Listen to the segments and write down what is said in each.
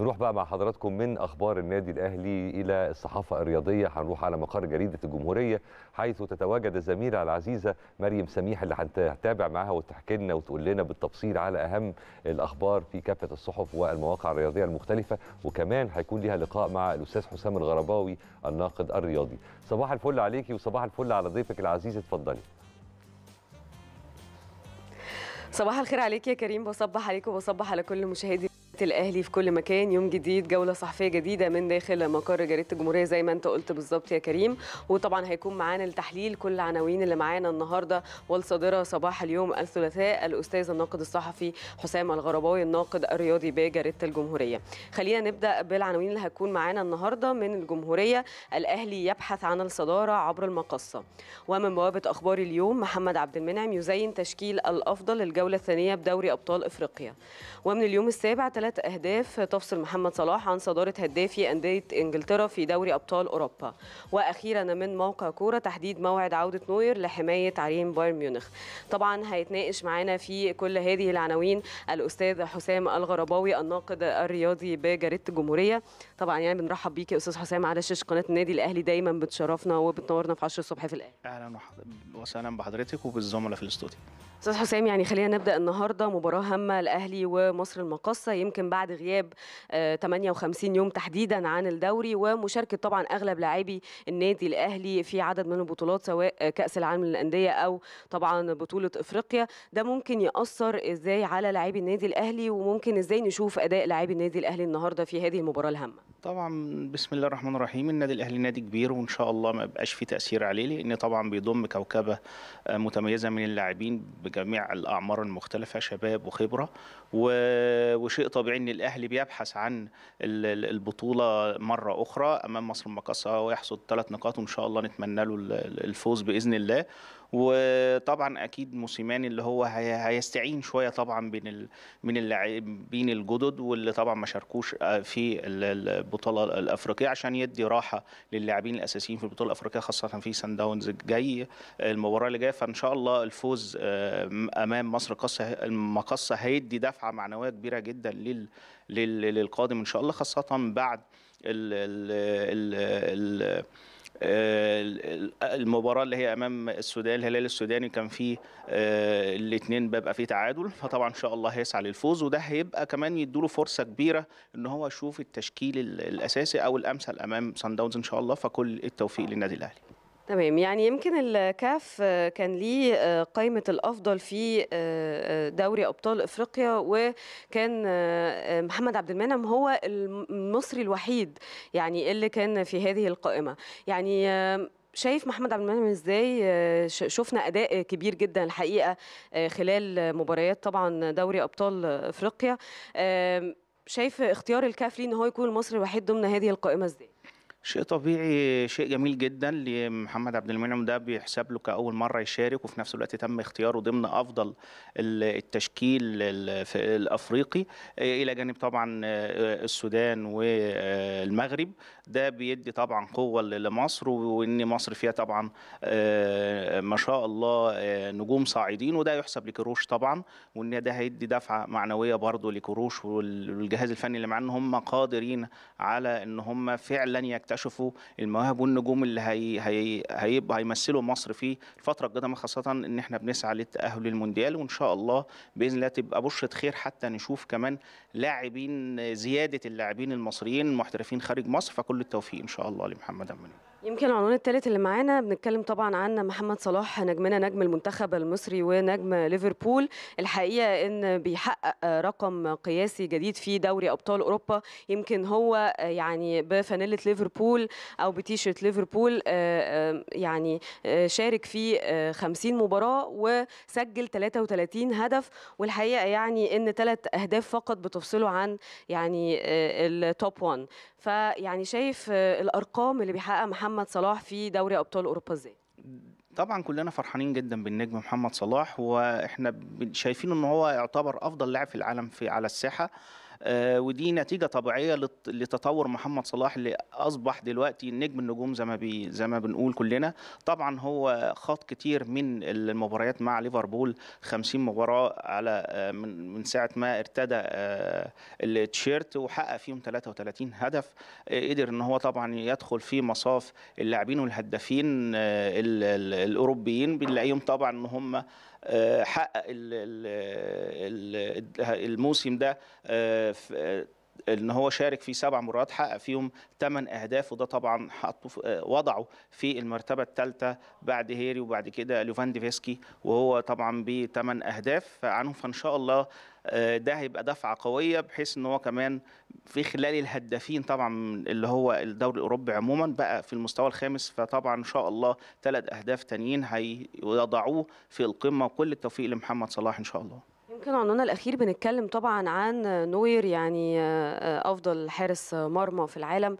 نروح بقى مع حضراتكم من اخبار النادي الاهلي الى الصحافه الرياضيه هنروح على مقر جريده الجمهوريه حيث تتواجد الزميله العزيزه مريم سميح اللي هتتابع معاها وتحكي لنا وتقول لنا بالتفصيل على اهم الاخبار في كافه الصحف والمواقع الرياضيه المختلفه وكمان هيكون ليها لقاء مع الاستاذ حسام الغرباوي الناقد الرياضي صباح الفل عليكي وصباح الفل على ضيفك العزيز اتفضلي صباح الخير عليك يا كريم بصبح عليكم وبصبح على كل مشاهدي الاهلي في كل مكان يوم جديد جوله صحفيه جديده من داخل مقر جريده الجمهوريه زي ما انت قلت بالظبط يا كريم وطبعا هيكون معانا التحليل كل العناوين اللي معانا النهارده والصادره صباح اليوم الثلاثاء الاستاذ الناقد الصحفي حسام الغرباوي الناقد الرياضي بجريده الجمهوريه خلينا نبدا بالعناوين اللي هتكون معانا النهارده من الجمهوريه الاهلي يبحث عن الصداره عبر المقصه ومن بوابه اخبار اليوم محمد عبد المنعم يزين تشكيل الافضل للجوله الثانيه بدوري ابطال افريقيا ومن اليوم السابع ثلاث أهداف تفصل محمد صلاح عن صدارة هدافي أندية إنجلترا في دوري أبطال أوروبا وأخيرا من موقع كورة تحديد موعد عودة نوير لحماية عريم بايرن ميونخ طبعا هيتناقش معانا في كل هذه العناوين الأستاذ حسام الغرباوي الناقد الرياضي بجريدة الجمهورية طبعا يعني بنرحب بيك يا أستاذ حسام على شاشة قناة النادي الأهلي دايما بتشرفنا وبتنورنا في 10 الصبح في الأهلي أهلا وسهلا بحضرتك وبالزملاء في الاستوديو أستاذ حسام يعني خلينا نبدأ النهارده مباراة هامة الأهلي ومصر المقاصة يمكن ولكن بعد غياب 58 آه، يوم تحديدا عن الدوري ومشاركه طبعا اغلب لاعبي النادي الاهلي في عدد من البطولات سواء كاس العالم للانديه او طبعا بطوله افريقيا ده ممكن ياثر ازاي على لاعبي النادي الاهلي وممكن ازاي نشوف اداء لاعبي النادي الاهلي النهارده في هذه المباراه الهامه طبعا بسم الله الرحمن الرحيم النادي الاهلي نادي كبير وان شاء الله ما يبقاش في تاثير عليه لان طبعا بيضم كوكبه آه، متميزه من اللاعبين بجميع الاعمار المختلفه شباب وخبره وشيء طبيعي طبيعي ان الاهلي بيبحث عن البطوله مره اخرى امام مصر المقاصه ويحصد ثلاث نقاط وان شاء الله نتمنى له الفوز باذن الله وطبعا اكيد موسيماني اللي هو هيستعين شويه طبعا بين من اللاعبين الجدد واللي طبعا ما شاركوش في البطوله الافريقيه عشان يدي راحه للاعبين الاساسيين في البطوله الافريقيه خاصه في سان داونز الجاي المباراه اللي جايه فان شاء الله الفوز آه، امام مصر المقصه هيدي دفعه معنويه كبيره جدا لل لل للقادم ان شاء الله خاصه بعد المباراه اللي هي امام السودان الهلال السوداني كان فيه آه، الاثنين بيبقى فيه تعادل فطبعا ان شاء الله هيسعى للفوز وده هيبقى كمان يديله فرصه كبيره ان هو يشوف التشكيل الاساسي او الامثل امام سان داونز ان شاء الله فكل التوفيق للنادي الاهلي تمام يعني يمكن الكاف كان ليه آه، قائمة الأفضل في آه، آه، دوري أبطال إفريقيا وكان محمد عبد المنعم هو المصري الوحيد يعني اللي كان في هذه القائمة يعني شايف محمد عبد المنعم ازاي شفنا اداء كبير جدا الحقيقه خلال مباريات طبعا دوري ابطال افريقيا شايف اختيار الكاف ليه ان هو يكون المصري الوحيد ضمن هذه القائمه ازاي شيء طبيعي شيء جميل جدا لمحمد عبد المنعم ده بيحسب له كأول مرة يشارك وفي نفس الوقت تم اختياره ضمن أفضل التشكيل الأفريقي إلى جانب طبعا آه، السودان والمغرب ده بيدي طبعا قوة لمصر وإن مصر فيها طبعا آه، ما شاء الله آه، نجوم صاعدين وده يحسب لكروش طبعا وإن ده هيدي دفعة معنوية برضه لكروش والجهاز الفني اللي معاه إن هم قادرين على إن هم فعلا يكتشفوا يستكشفوا المواهب والنجوم اللي هي هي هيبقوا هيمثلوا مصر في الفتره القادمه خاصه ان احنا بنسعى للتاهل للمونديال وان شاء الله باذن الله تبقى بشره خير حتى نشوف كمان لاعبين زياده اللاعبين المصريين المحترفين خارج مصر فكل التوفيق ان شاء الله لمحمد امين يمكن العنوان الثالث اللي معانا بنتكلم طبعا عن محمد صلاح نجمنا نجم المنتخب المصري ونجم ليفربول الحقيقه ان بيحقق رقم قياسي جديد في دوري ابطال اوروبا يمكن هو يعني بفانيله ليفربول او بتيشيرت ليفربول آه، آه، يعني آه، شارك في 50 مباراه وسجل 33 هدف والحقيقه يعني ان ثلاث اهداف فقط بتفصله عن يعني التوب 1 فيعني شايف الارقام اللي بيحققها محمد محمد صلاح في دوري ابطال اوروبا ازاي؟ طبعا كلنا فرحانين جدا بالنجم محمد صلاح واحنا شايفين ان هو يعتبر افضل لاعب في العالم في على الساحه آه، ودي نتيجه طبيعيه لتطور محمد صلاح اللي اصبح دلوقتي نجم النجوم زي ما بي زي ما بنقول كلنا طبعا هو خاض كتير من المباريات مع ليفربول 50 مباراه على آه، من من ساعه ما ارتدى آه، التيشيرت وحقق فيهم 33 هدف قدر ان هو طبعا يدخل في مصاف اللاعبين والهدافين الاوروبيين بنلاقيهم طبعا ان هم آه، حقق الموسم ده آه، ان هو شارك في سبع مرات حقق فيهم ثمان اهداف وده طبعا حطه آه، وضعه في المرتبه الثالثه بعد هيري وبعد كده ليفانديفسكي وهو طبعا بثمان اهداف عنهم فان شاء الله آه، ده هيبقى دفعه قويه بحيث ان هو كمان في خلال الهدافين طبعا اللي هو الدوري الاوروبي عموما بقى في المستوى الخامس فطبعا ان شاء الله ثلاث اهداف تانيين هيضعوه في القمه وكل التوفيق لمحمد صلاح ان شاء الله يمكن عنواننا الاخير بنتكلم طبعا عن نوير يعني آه، افضل حارس مرمى في العالم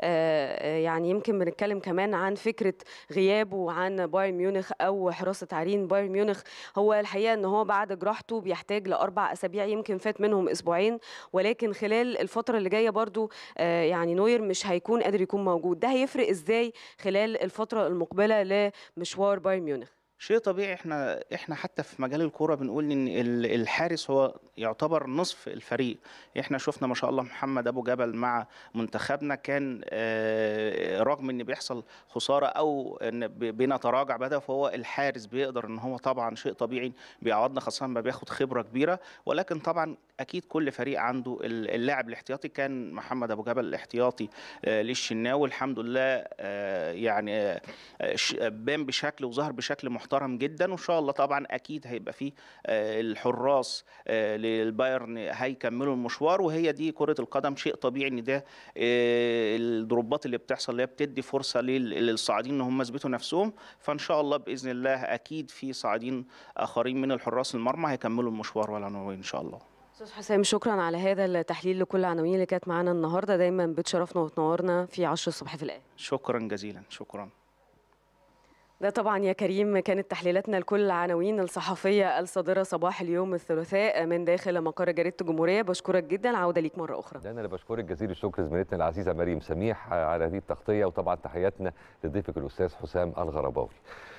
آه، آه، يعني يمكن بنتكلم كمان عن فكره غيابه عن بايرن ميونخ او حراسه عرين بايرن ميونخ هو الحقيقه ان هو بعد جراحته بيحتاج لاربع اسابيع يمكن فات منهم اسبوعين ولكن خلال الفتره اللي جايه برضو يعني نوير مش هيكون قادر يكون موجود ده هيفرق ازاي خلال الفتره المقبله لمشوار بايرن ميونخ شيء طبيعي احنا احنا حتى في مجال الكوره بنقول ان الحارس هو يعتبر نصف الفريق احنا شفنا ما شاء الله محمد ابو جبل مع منتخبنا كان آه، رغم ان بيحصل خساره او ان بنتراجع بدا فهو الحارس بيقدر ان هو طبعا شيء طبيعي بيعوضنا خاصه ما بياخد خبره كبيره ولكن طبعا اكيد كل فريق عنده اللاعب الاحتياطي كان محمد ابو جبل الاحتياطي آه، للشناوي الحمد لله آه، يعني بان بشكل وظهر بشكل محترم محترم جدا وان شاء الله طبعا اكيد هيبقى فيه آه، الحراس آه، للبايرن هيكملوا المشوار وهي دي كره القدم شيء طبيعي ان ده آه، الضربات اللي بتحصل اللي بتدي فرصه للصاعدين ان هم يثبتوا نفسهم فان شاء الله باذن الله اكيد في صاعدين اخرين من الحراس المرمى هيكملوا المشوار ولا ان شاء الله استاذ حسام شكرا على هذا التحليل لكل العناوين اللي كانت معانا النهارده دايما بتشرفنا وتنورنا في 10 الصبح في الاخر شكرا جزيلا شكرا ده طبعا يا كريم كانت تحليلاتنا لكل العناوين الصحفيه الصادره صباح اليوم الثلاثاء من داخل مقر جريده الجمهوريه بشكرك جدا عوده ليك مره اخرى ده انا اللي بشكرك جزيل الشكر زميلتنا العزيزه مريم سميح على هذه التغطيه وطبعا تحياتنا لضيفك الاستاذ حسام الغرباوي